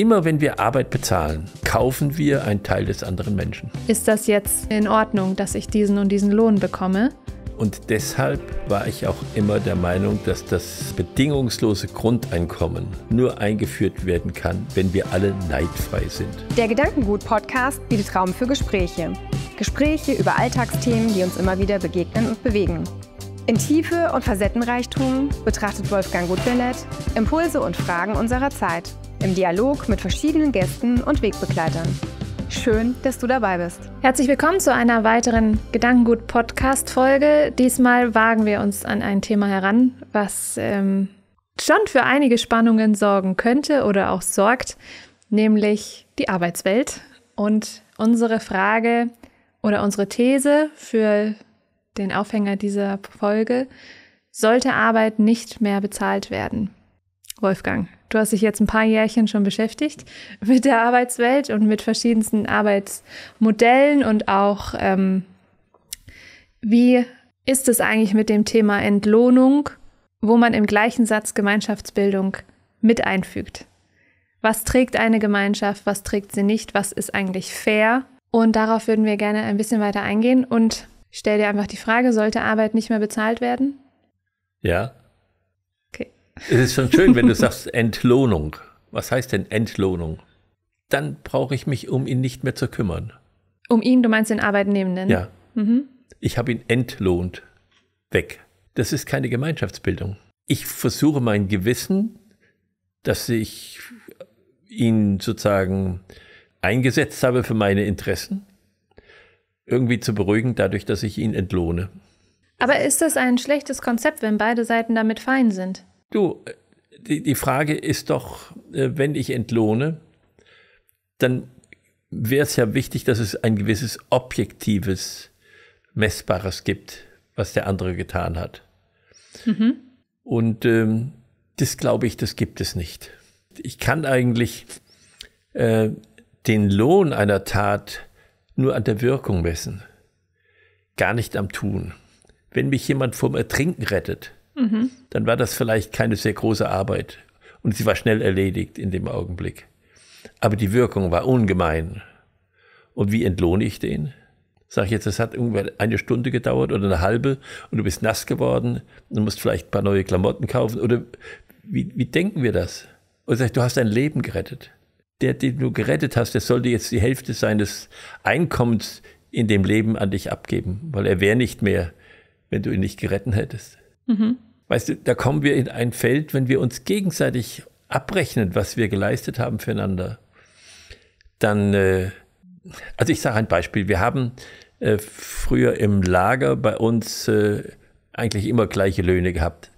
Immer wenn wir Arbeit bezahlen, kaufen wir einen Teil des anderen Menschen. Ist das jetzt in Ordnung, dass ich diesen und diesen Lohn bekomme? Und deshalb war ich auch immer der Meinung, dass das bedingungslose Grundeinkommen nur eingeführt werden kann, wenn wir alle neidfrei sind. Der Gedankengut-Podcast bietet Raum für Gespräche. Gespräche über Alltagsthemen, die uns immer wieder begegnen und bewegen. In Tiefe und Facettenreichtum betrachtet Wolfgang Gutberlet Impulse und Fragen unserer Zeit im Dialog mit verschiedenen Gästen und Wegbegleitern. Schön, dass du dabei bist. Herzlich willkommen zu einer weiteren Gedankengut-Podcast-Folge. Diesmal wagen wir uns an ein Thema heran, was ähm, schon für einige Spannungen sorgen könnte oder auch sorgt, nämlich die Arbeitswelt. Und unsere Frage oder unsere These für den Aufhänger dieser Folge, sollte Arbeit nicht mehr bezahlt werden? Wolfgang, du hast dich jetzt ein paar Jährchen schon beschäftigt mit der Arbeitswelt und mit verschiedensten Arbeitsmodellen und auch, ähm, wie ist es eigentlich mit dem Thema Entlohnung, wo man im gleichen Satz Gemeinschaftsbildung mit einfügt? Was trägt eine Gemeinschaft, was trägt sie nicht, was ist eigentlich fair? Und darauf würden wir gerne ein bisschen weiter eingehen und stell dir einfach die Frage, sollte Arbeit nicht mehr bezahlt werden? Ja, es ist schon schön, wenn du sagst Entlohnung. Was heißt denn Entlohnung? Dann brauche ich mich um ihn nicht mehr zu kümmern. Um ihn, du meinst den Arbeitnehmenden? Ja. Mhm. Ich habe ihn entlohnt. Weg. Das ist keine Gemeinschaftsbildung. Ich versuche mein Gewissen, dass ich ihn sozusagen eingesetzt habe für meine Interessen, irgendwie zu beruhigen, dadurch, dass ich ihn entlohne. Aber ist das ein schlechtes Konzept, wenn beide Seiten damit fein sind? Du, die, die Frage ist doch, äh, wenn ich entlohne, dann wäre es ja wichtig, dass es ein gewisses objektives, messbares gibt, was der andere getan hat. Mhm. Und ähm, das glaube ich, das gibt es nicht. Ich kann eigentlich äh, den Lohn einer Tat nur an der Wirkung messen, gar nicht am Tun. Wenn mich jemand vom Ertrinken rettet, mhm. dann war das vielleicht keine sehr große Arbeit. Und sie war schnell erledigt in dem Augenblick. Aber die Wirkung war ungemein. Und wie entlohne ich den? Sag ich jetzt, das hat irgendwann eine Stunde gedauert oder eine halbe und du bist nass geworden und musst vielleicht ein paar neue Klamotten kaufen. Oder wie, wie denken wir das? Oder sag ich, du hast dein Leben gerettet. Der, den du gerettet hast, der sollte jetzt die Hälfte seines Einkommens in dem Leben an dich abgeben, weil er wäre nicht mehr, wenn du ihn nicht gerettet hättest. Mhm. Weißt du, da kommen wir in ein Feld, wenn wir uns gegenseitig abrechnen, was wir geleistet haben füreinander, dann, äh, also ich sage ein Beispiel, wir haben äh, früher im Lager bei uns äh, eigentlich immer gleiche Löhne gehabt.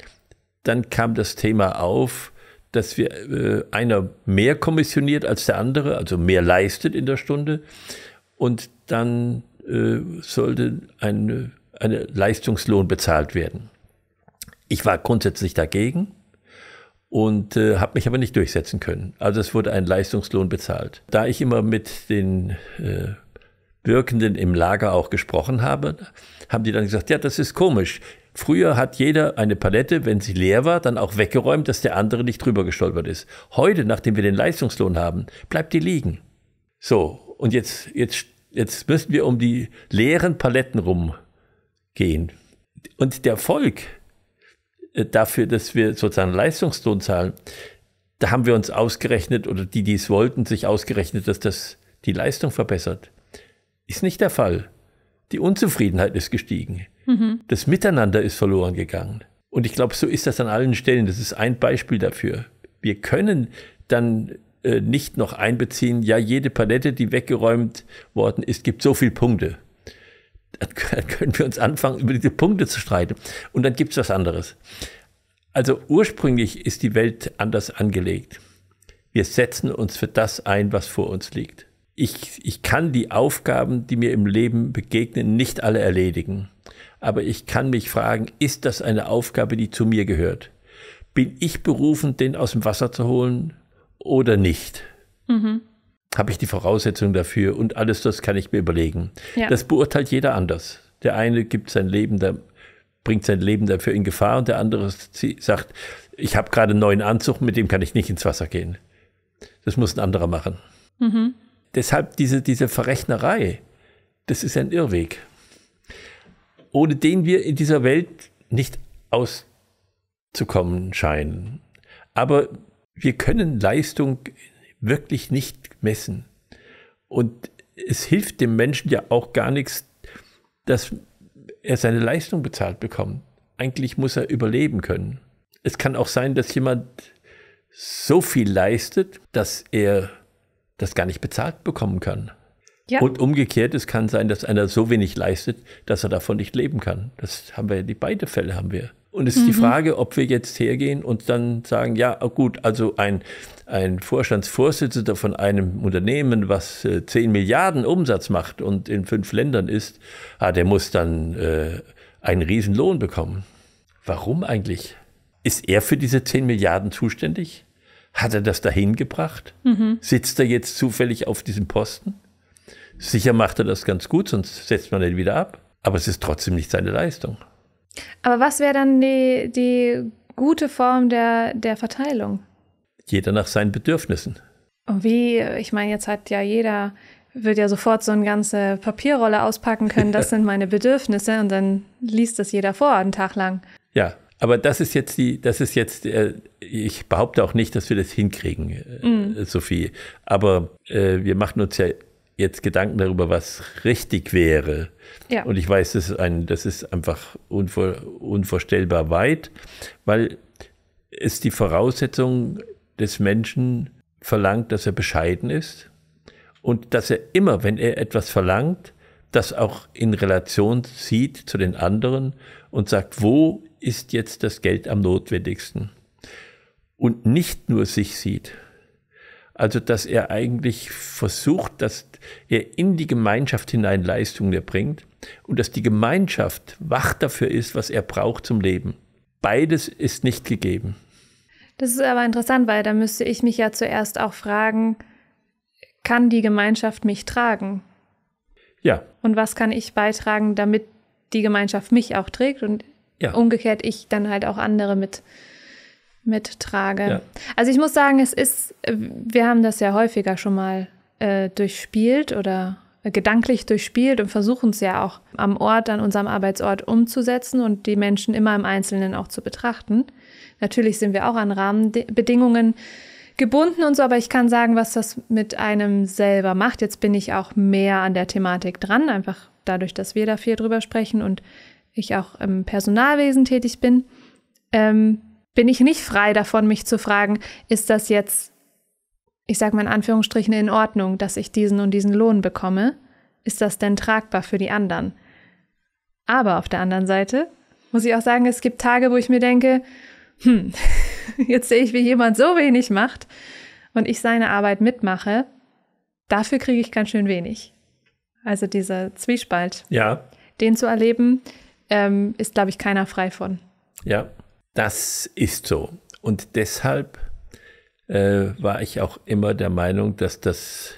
Dann kam das Thema auf, dass wir äh, einer mehr kommissioniert als der andere, also mehr leistet in der Stunde. Und dann äh, sollte ein, eine Leistungslohn bezahlt werden. Ich war grundsätzlich dagegen und äh, habe mich aber nicht durchsetzen können. Also es wurde ein Leistungslohn bezahlt. Da ich immer mit den äh, Wirkenden im Lager auch gesprochen habe, haben die dann gesagt, ja, das ist komisch. Früher hat jeder eine Palette, wenn sie leer war, dann auch weggeräumt, dass der andere nicht drüber gestolpert ist. Heute, nachdem wir den Leistungslohn haben, bleibt die liegen. So, und jetzt, jetzt, jetzt müssen wir um die leeren Paletten rumgehen. Und der Volk, äh, dafür, dass wir sozusagen Leistungslohn zahlen, da haben wir uns ausgerechnet, oder die, die es wollten, sich ausgerechnet, dass das die Leistung verbessert. Ist nicht der Fall. Die Unzufriedenheit ist gestiegen. Mhm. Das Miteinander ist verloren gegangen. Und ich glaube, so ist das an allen Stellen. Das ist ein Beispiel dafür. Wir können dann äh, nicht noch einbeziehen, ja, jede Palette, die weggeräumt worden ist, gibt so viele Punkte dann können wir uns anfangen, über diese Punkte zu streiten. Und dann gibt es was anderes. Also ursprünglich ist die Welt anders angelegt. Wir setzen uns für das ein, was vor uns liegt. Ich, ich kann die Aufgaben, die mir im Leben begegnen, nicht alle erledigen. Aber ich kann mich fragen, ist das eine Aufgabe, die zu mir gehört? Bin ich berufen, den aus dem Wasser zu holen oder nicht? Mhm habe ich die Voraussetzungen dafür und alles das kann ich mir überlegen. Ja. Das beurteilt jeder anders. Der eine gibt sein Leben, der bringt sein Leben dafür in Gefahr und der andere sagt, ich habe gerade einen neuen Anzug, mit dem kann ich nicht ins Wasser gehen. Das muss ein anderer machen. Mhm. Deshalb diese, diese Verrechnerei, das ist ein Irrweg, ohne den wir in dieser Welt nicht auszukommen scheinen. Aber wir können Leistung wirklich nicht messen. Und es hilft dem Menschen ja auch gar nichts, dass er seine Leistung bezahlt bekommt. Eigentlich muss er überleben können. Es kann auch sein, dass jemand so viel leistet, dass er das gar nicht bezahlt bekommen kann. Ja. Und umgekehrt, es kann sein, dass einer so wenig leistet, dass er davon nicht leben kann. Das haben wir, ja, die beiden Fälle haben wir. Und es ist mhm. die Frage, ob wir jetzt hergehen und dann sagen, ja, oh gut, also ein, ein Vorstandsvorsitzender von einem Unternehmen, was äh, 10 Milliarden Umsatz macht und in fünf Ländern ist, ah, der muss dann äh, einen Riesenlohn bekommen. Warum eigentlich? Ist er für diese 10 Milliarden zuständig? Hat er das dahin gebracht? Mhm. Sitzt er jetzt zufällig auf diesem Posten? Sicher macht er das ganz gut, sonst setzt man ihn wieder ab. Aber es ist trotzdem nicht seine Leistung. Aber was wäre dann die, die gute Form der, der Verteilung? Jeder nach seinen Bedürfnissen. Und wie, ich meine, jetzt hat ja jeder, wird ja sofort so eine ganze Papierrolle auspacken können, das sind meine Bedürfnisse und dann liest das jeder vor, einen Tag lang. Ja, aber das ist jetzt die, das ist jetzt, äh, ich behaupte auch nicht, dass wir das hinkriegen, mhm. Sophie. Aber äh, wir machen uns ja jetzt Gedanken darüber, was richtig wäre. Ja. Und ich weiß, das ist, ein, das ist einfach unvor, unvorstellbar weit, weil es die Voraussetzung des Menschen verlangt, dass er bescheiden ist und dass er immer, wenn er etwas verlangt, das auch in Relation sieht zu den anderen und sagt, wo ist jetzt das Geld am notwendigsten? Und nicht nur sich sieht. Also, dass er eigentlich versucht, dass er in die Gemeinschaft hinein Leistungen erbringt und dass die Gemeinschaft wach dafür ist, was er braucht zum Leben. Beides ist nicht gegeben. Das ist aber interessant, weil da müsste ich mich ja zuerst auch fragen, kann die Gemeinschaft mich tragen? Ja. Und was kann ich beitragen, damit die Gemeinschaft mich auch trägt und ja. umgekehrt ich dann halt auch andere mit mittrage. Ja. Also ich muss sagen, es ist, wir haben das ja häufiger schon mal äh, durchspielt oder gedanklich durchspielt und versuchen es ja auch am Ort, an unserem Arbeitsort umzusetzen und die Menschen immer im Einzelnen auch zu betrachten. Natürlich sind wir auch an Rahmenbedingungen gebunden und so, aber ich kann sagen, was das mit einem selber macht. Jetzt bin ich auch mehr an der Thematik dran, einfach dadurch, dass wir da viel drüber sprechen und ich auch im Personalwesen tätig bin. Ähm, bin ich nicht frei davon, mich zu fragen, ist das jetzt, ich sage mal in Anführungsstrichen, in Ordnung, dass ich diesen und diesen Lohn bekomme? Ist das denn tragbar für die anderen? Aber auf der anderen Seite muss ich auch sagen, es gibt Tage, wo ich mir denke, hm, jetzt sehe ich, wie jemand so wenig macht und ich seine Arbeit mitmache, dafür kriege ich ganz schön wenig. Also dieser Zwiespalt, ja. den zu erleben, ähm, ist, glaube ich, keiner frei von. Ja, das ist so. Und deshalb äh, war ich auch immer der Meinung, dass das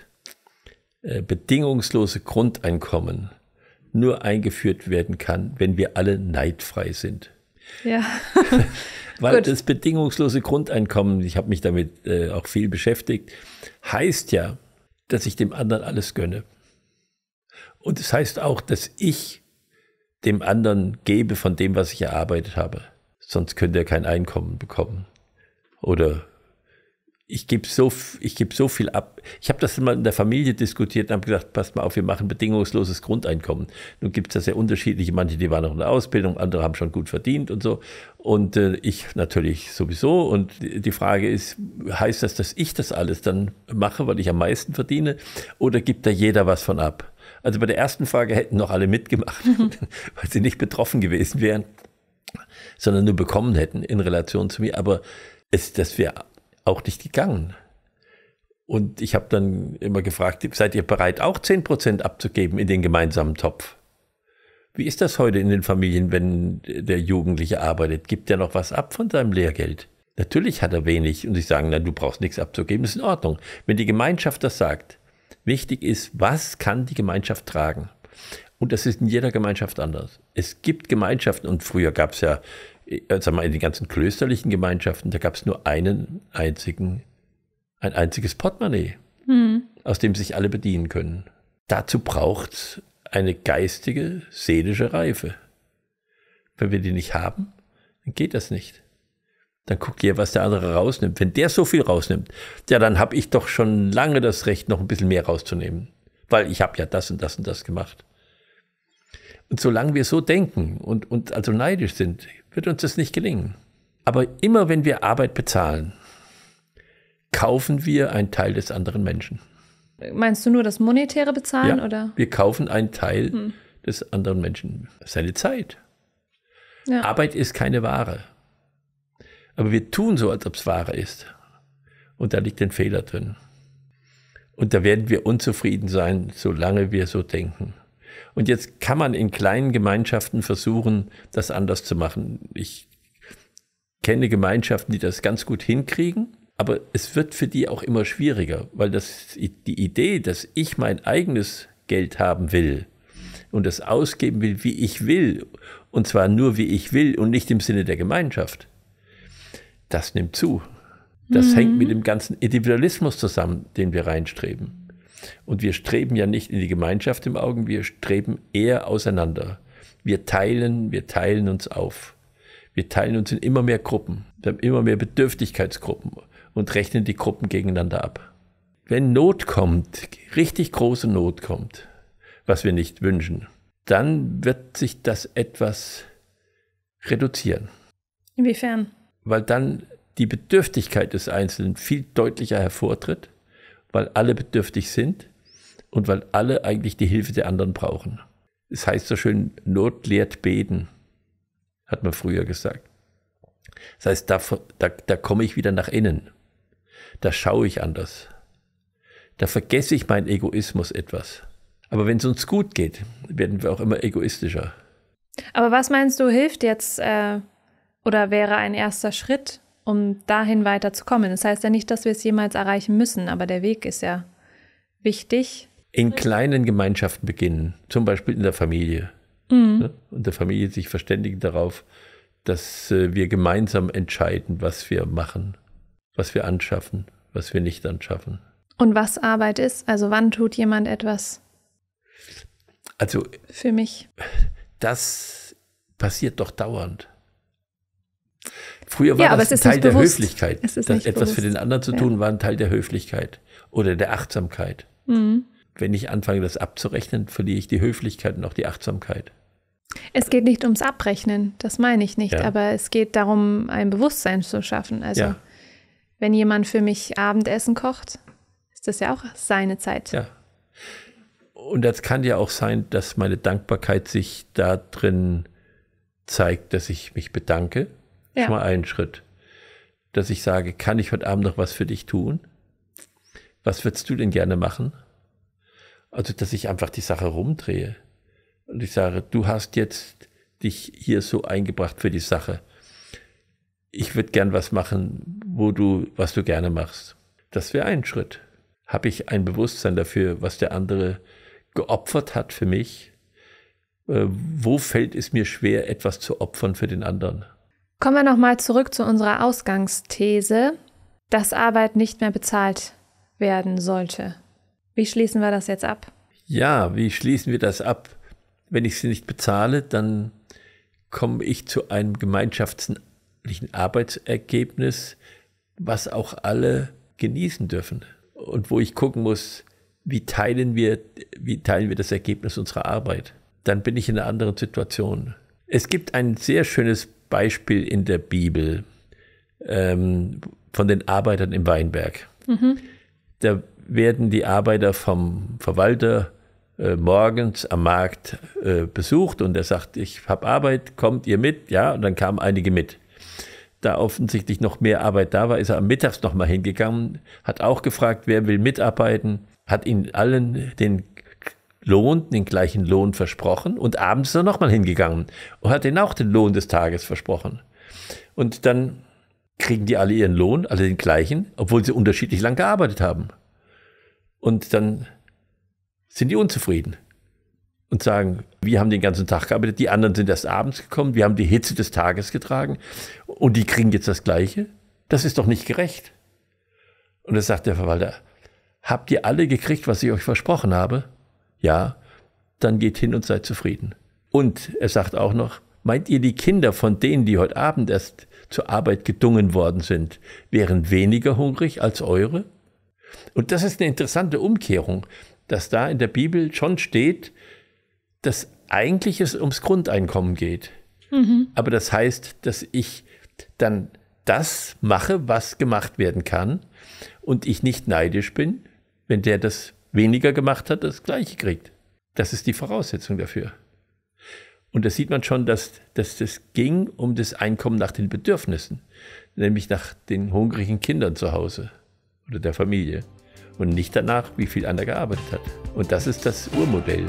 äh, bedingungslose Grundeinkommen nur eingeführt werden kann, wenn wir alle neidfrei sind. Ja. Weil Gut. das bedingungslose Grundeinkommen, ich habe mich damit äh, auch viel beschäftigt, heißt ja, dass ich dem anderen alles gönne. Und es das heißt auch, dass ich dem anderen gebe von dem, was ich erarbeitet habe sonst könnt ihr kein Einkommen bekommen. Oder ich gebe so, geb so viel ab. Ich habe das mal in der Familie diskutiert und habe gesagt, passt mal auf, wir machen bedingungsloses Grundeinkommen. Nun gibt es da sehr unterschiedliche, manche, die waren noch in der Ausbildung, andere haben schon gut verdient und so. Und äh, ich natürlich sowieso. Und die Frage ist, heißt das, dass ich das alles dann mache, weil ich am meisten verdiene? Oder gibt da jeder was von ab? Also bei der ersten Frage hätten noch alle mitgemacht, weil sie nicht betroffen gewesen wären sondern nur bekommen hätten in Relation zu mir. Aber es, das wäre auch nicht gegangen. Und ich habe dann immer gefragt, seid ihr bereit, auch 10% abzugeben in den gemeinsamen Topf? Wie ist das heute in den Familien, wenn der Jugendliche arbeitet? Gibt er noch was ab von seinem Lehrgeld? Natürlich hat er wenig und sie sagen, na, du brauchst nichts abzugeben, ist in Ordnung. Wenn die Gemeinschaft das sagt, wichtig ist, was kann die Gemeinschaft tragen? Und das ist in jeder Gemeinschaft anders. Es gibt Gemeinschaften, und früher gab es ja, äh, sagen wir in den ganzen klösterlichen Gemeinschaften, da gab es nur einen einzigen, ein einziges Portemonnaie, mhm. aus dem sich alle bedienen können. Dazu braucht es eine geistige, seelische Reife. Wenn wir die nicht haben, dann geht das nicht. Dann guck ihr, was der andere rausnimmt. Wenn der so viel rausnimmt, ja, dann habe ich doch schon lange das Recht, noch ein bisschen mehr rauszunehmen. Weil ich habe ja das und das und das gemacht. Und solange wir so denken und, und also neidisch sind, wird uns das nicht gelingen. Aber immer wenn wir Arbeit bezahlen, kaufen wir einen Teil des anderen Menschen. Meinst du nur das monetäre Bezahlen ja, oder? Wir kaufen einen Teil hm. des anderen Menschen, seine Zeit. Ja. Arbeit ist keine Ware. Aber wir tun so, als ob es Ware ist. Und da liegt ein Fehler drin. Und da werden wir unzufrieden sein, solange wir so denken. Und jetzt kann man in kleinen Gemeinschaften versuchen, das anders zu machen. Ich kenne Gemeinschaften, die das ganz gut hinkriegen, aber es wird für die auch immer schwieriger, weil das, die Idee, dass ich mein eigenes Geld haben will und das ausgeben will, wie ich will, und zwar nur wie ich will und nicht im Sinne der Gemeinschaft, das nimmt zu. Das mhm. hängt mit mhm. dem ganzen Individualismus zusammen, den wir reinstreben. Und wir streben ja nicht in die Gemeinschaft im Augen, wir streben eher auseinander. Wir teilen, wir teilen uns auf. Wir teilen uns in immer mehr Gruppen. Wir haben immer mehr Bedürftigkeitsgruppen und rechnen die Gruppen gegeneinander ab. Wenn Not kommt, richtig große Not kommt, was wir nicht wünschen, dann wird sich das etwas reduzieren. Inwiefern? Weil dann die Bedürftigkeit des Einzelnen viel deutlicher hervortritt weil alle bedürftig sind und weil alle eigentlich die Hilfe der anderen brauchen. Es das heißt so schön, Not lehrt beten, hat man früher gesagt. Das heißt, da, da, da komme ich wieder nach innen. Da schaue ich anders. Da vergesse ich meinen Egoismus etwas. Aber wenn es uns gut geht, werden wir auch immer egoistischer. Aber was meinst du, hilft jetzt äh, oder wäre ein erster Schritt, um dahin weiterzukommen. Das heißt ja nicht, dass wir es jemals erreichen müssen, aber der Weg ist ja wichtig. In kleinen Gemeinschaften beginnen, zum Beispiel in der Familie. Mhm. Ne? Und der Familie sich verständigen darauf, dass äh, wir gemeinsam entscheiden, was wir machen, was wir anschaffen, was wir nicht anschaffen. Und was Arbeit ist, also wann tut jemand etwas? Also für mich. Das passiert doch dauernd. Früher war ja, das ein Teil der bewusst. Höflichkeit. etwas bewusst. für den anderen zu tun, ja. war ein Teil der Höflichkeit oder der Achtsamkeit. Mhm. Wenn ich anfange, das abzurechnen, verliere ich die Höflichkeit und auch die Achtsamkeit. Es geht nicht ums Abrechnen, das meine ich nicht, ja. aber es geht darum, ein Bewusstsein zu schaffen. Also, wenn jemand für mich Abendessen kocht, ist das ja auch seine Zeit. Ja. Und das kann ja auch sein, dass meine Dankbarkeit sich darin zeigt, dass ich mich bedanke ja. Schon mal einen Schritt. Dass ich sage, kann ich heute Abend noch was für dich tun? Was würdest du denn gerne machen? Also, dass ich einfach die Sache rumdrehe. Und ich sage, du hast jetzt dich hier so eingebracht für die Sache. Ich würde gern was machen, wo du, was du gerne machst. Das wäre ein Schritt. Habe ich ein Bewusstsein dafür, was der andere geopfert hat für mich? Äh, wo fällt es mir schwer, etwas zu opfern für den anderen? Kommen wir nochmal zurück zu unserer Ausgangsthese, dass Arbeit nicht mehr bezahlt werden sollte. Wie schließen wir das jetzt ab? Ja, wie schließen wir das ab? Wenn ich sie nicht bezahle, dann komme ich zu einem gemeinschaftlichen Arbeitsergebnis, was auch alle genießen dürfen und wo ich gucken muss, wie teilen wir, wie teilen wir das Ergebnis unserer Arbeit? Dann bin ich in einer anderen Situation. Es gibt ein sehr schönes Beispiel in der Bibel ähm, von den Arbeitern im Weinberg. Mhm. Da werden die Arbeiter vom Verwalter äh, morgens am Markt äh, besucht und er sagt, ich habe Arbeit, kommt ihr mit? Ja, und dann kamen einige mit. Da offensichtlich noch mehr Arbeit da war, ist er am Mittags nochmal hingegangen, hat auch gefragt, wer will mitarbeiten, hat ihnen allen den Lohn, den gleichen Lohn versprochen und abends ist er nochmal hingegangen und hat denen auch den Lohn des Tages versprochen. Und dann kriegen die alle ihren Lohn, alle den gleichen, obwohl sie unterschiedlich lang gearbeitet haben. Und dann sind die unzufrieden und sagen, wir haben den ganzen Tag gearbeitet, die anderen sind erst abends gekommen, wir haben die Hitze des Tages getragen und die kriegen jetzt das Gleiche. Das ist doch nicht gerecht. Und das sagt der Verwalter, habt ihr alle gekriegt, was ich euch versprochen habe? Ja, dann geht hin und seid zufrieden. Und er sagt auch noch, meint ihr, die Kinder von denen, die heute Abend erst zur Arbeit gedungen worden sind, wären weniger hungrig als eure? Und das ist eine interessante Umkehrung, dass da in der Bibel schon steht, dass eigentlich es ums Grundeinkommen geht. Mhm. Aber das heißt, dass ich dann das mache, was gemacht werden kann und ich nicht neidisch bin, wenn der das weniger gemacht hat, das gleiche kriegt. Das ist die Voraussetzung dafür. Und da sieht man schon, dass, dass das ging um das Einkommen nach den Bedürfnissen, nämlich nach den hungrigen Kindern zu Hause oder der Familie und nicht danach, wie viel einer gearbeitet hat. Und das ist das Urmodell.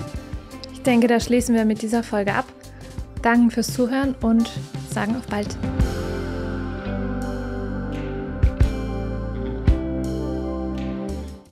Ich denke, da schließen wir mit dieser Folge ab. Danke fürs Zuhören und sagen auf bald.